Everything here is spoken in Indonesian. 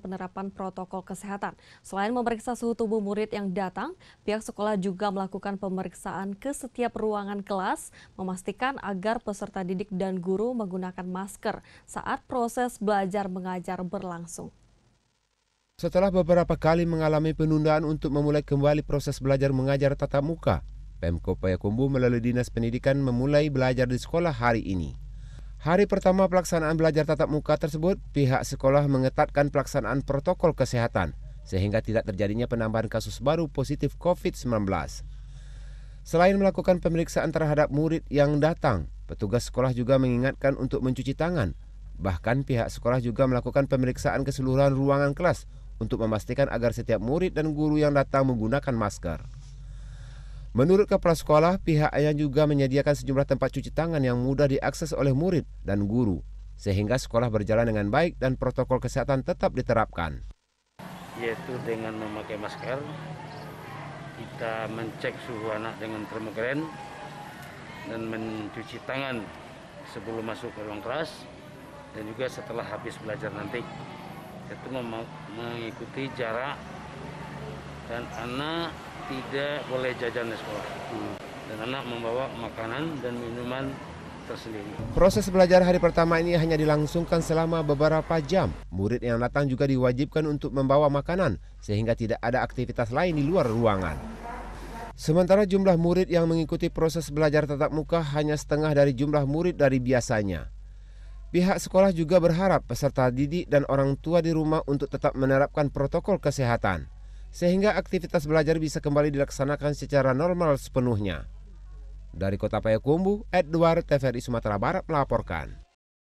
penerapan protokol kesehatan. Selain memeriksa suhu tubuh murid yang datang, pihak sekolah juga melakukan pemeriksaan ke setiap ruangan kelas, memastikan agar peserta didik dan guru menggunakan masker saat proses belajar mengajar berlangsung. Setelah beberapa kali mengalami penundaan untuk memulai kembali proses belajar mengajar tatap muka, Pemko Payakumbu melalui Dinas Pendidikan memulai belajar di sekolah hari ini. Hari pertama pelaksanaan belajar tatap muka tersebut, pihak sekolah mengetatkan pelaksanaan protokol kesehatan sehingga tidak terjadinya penambahan kasus baru positif COVID-19. Selain melakukan pemeriksaan terhadap murid yang datang, petugas sekolah juga mengingatkan untuk mencuci tangan. Bahkan pihak sekolah juga melakukan pemeriksaan keseluruhan ruangan kelas untuk memastikan agar setiap murid dan guru yang datang menggunakan masker. Menurut kepala sekolah, pihaknya juga menyediakan sejumlah tempat cuci tangan yang mudah diakses oleh murid dan guru, sehingga sekolah berjalan dengan baik dan protokol kesehatan tetap diterapkan. Yaitu dengan memakai masker, kita mencek suhu anak dengan termogren, dan mencuci tangan sebelum masuk ke ruang kelas, dan juga setelah habis belajar nanti. Itu mengikuti jarak dan anak tidak boleh jajan di sekolah. Hmm. Dan anak membawa makanan dan minuman tersendiri. Proses belajar hari pertama ini hanya dilangsungkan selama beberapa jam. Murid yang datang juga diwajibkan untuk membawa makanan, sehingga tidak ada aktivitas lain di luar ruangan. Sementara jumlah murid yang mengikuti proses belajar tatap muka hanya setengah dari jumlah murid dari biasanya. Pihak sekolah juga berharap peserta didik dan orang tua di rumah untuk tetap menerapkan protokol kesehatan sehingga aktivitas belajar bisa kembali dilaksanakan secara normal sepenuhnya. Dari Kota Payakumbuh Edward TVRI Sumatera Barat melaporkan.